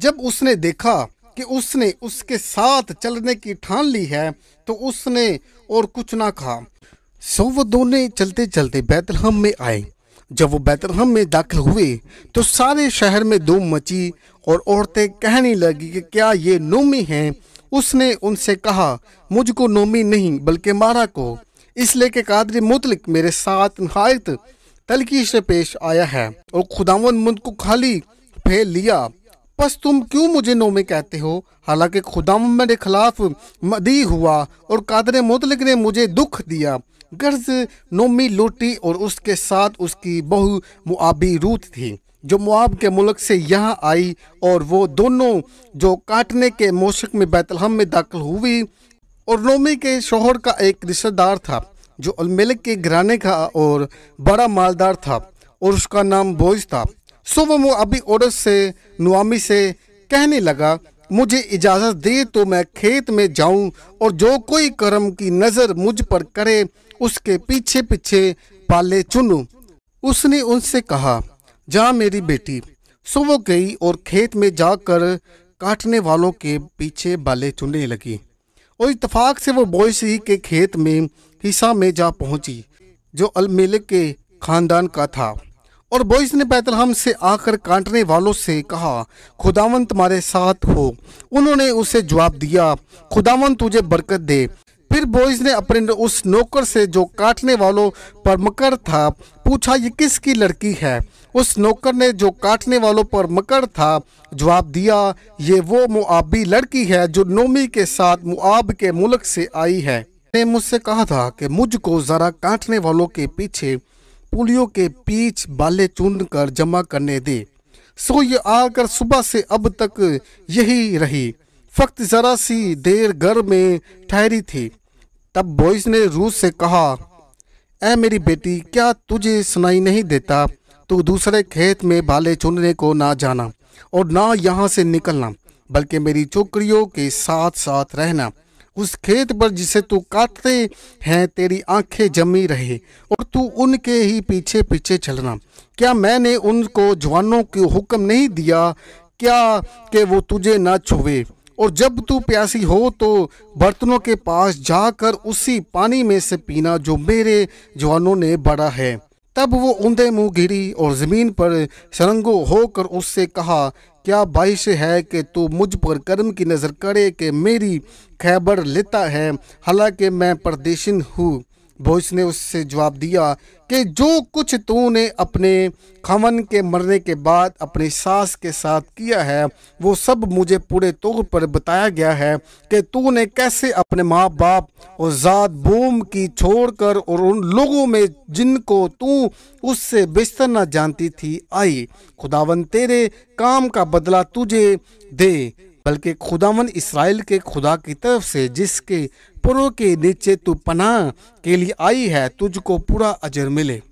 जब उसने देखा कि उसने उसके साथ चलने की ठान ली है तो उसने और कुछ ना कहा सो वो दोनों चलते चलते बैतलहम में आए जब वो बैतलहम में दाखिल हुए तो सारे शहर में धूम मची और औरतें कहने लगी कि क्या ये नोमी हैं उसने उनसे कहा मुझको नोमी नहीं बल्कि मारा को इसलिए कि कादरी मुतलिक मेरे साथ नहायत तलकी से पेश आया है और खुदावन मुद को खाली फेल लिया बस तुम क्यों मुझे नोमे कहते हो हालांकि खुदा मेरे खिलाफ मदी हुआ और कादर मुतलिक ने मुझे दुख दिया गर्ज नोमी लूटी और उसके साथ उसकी बहु मुआबी रूत थी जो मुआब के मुल्क से यहाँ आई और वो दोनों जो काटने के मौसक में बैतलहम में दाखिल हुई और नोमी के शोहर का एक रिश्तेदार था जो अलमेलक के घराने का और बड़ा मालदार था और उसका नाम बोझ था सो वो अभी औरत से नुआमी से कहने लगा मुझे इजाज़त दे तो मैं खेत में जाऊं और जो कोई कर्म की नज़र मुझ पर करे उसके पीछे पीछे पाले चुनूं उसने उनसे कहा जा मेरी बेटी सो वो गई और खेत में जाकर काटने वालों के पीछे बाले चुनने लगी और इतफाक से वो बोयसी के खेत में हिस्सा में जा पहुंची जो अलमेले के खानदान का था और बोइस ने बैतलहम से आकर काटने वालों से कहा खुदावन तुम्हारे साथ हो उन्होंने उसे जवाब दिया खुदावन तुझे बरकत दे फिर बोइस ने अपने उस नौकर से जो काटने वालों पर मकर था पूछा ये किसकी लड़की है उस नौकर ने जो काटने वालों पर मकर था जवाब दिया ये वो मुआबी लड़की है जो नोमी के साथ मुआब के मुल्क से आई है ने मुझसे कहा था कि मुझको ज़रा काटने वालों के पीछे पुलियों के पीछ बाले चुन कर जमा करने दे सो ये आकर सुबह से अब तक यही रही फक्त जरा सी देर घर में ठहरी थी तब बॉयज ने रूस से कहा ऐ मेरी बेटी क्या तुझे सुनाई नहीं देता तू दूसरे खेत में भाले चुनने को ना जाना और ना यहाँ से निकलना बल्कि मेरी चोकरियों के साथ साथ रहना उस खेत पर जिसे तू काटते हैं तेरी आंखें जमी रहे और तू उनके ही पीछे पीछे चलना क्या मैंने उनको जवानों को हुक्म नहीं दिया क्या कि वो तुझे ना छुए और जब तू प्यासी हो तो बर्तनों के पास जाकर उसी पानी में से पीना जो मेरे जवानों ने बड़ा है तब वो ऊंधे मुंह गिरी और ज़मीन पर सरंगो होकर उससे कहा क्या बाइश है कि तू मुझ पर कर्म की नज़र करे कि मेरी खैबर लेता है हालांकि मैं प्रदेशन हूँ बोइस ने उससे जवाब दिया कि जो कुछ तूने अपने खमन के मरने के बाद अपने सास के साथ किया है वो सब मुझे पूरे तौर पर बताया गया है कि तूने कैसे अपने माँ बाप और ज़ात बोम की छोड़कर और उन लोगों में जिनको तू उससे बिस्तर ना जानती थी आई खुदावन तेरे काम का बदला तुझे दे बल्कि खुदावन इसराइल के खुदा की तरफ से जिसके पुरों के नीचे तू पनाह के लिए आई है तुझको पूरा अजर मिले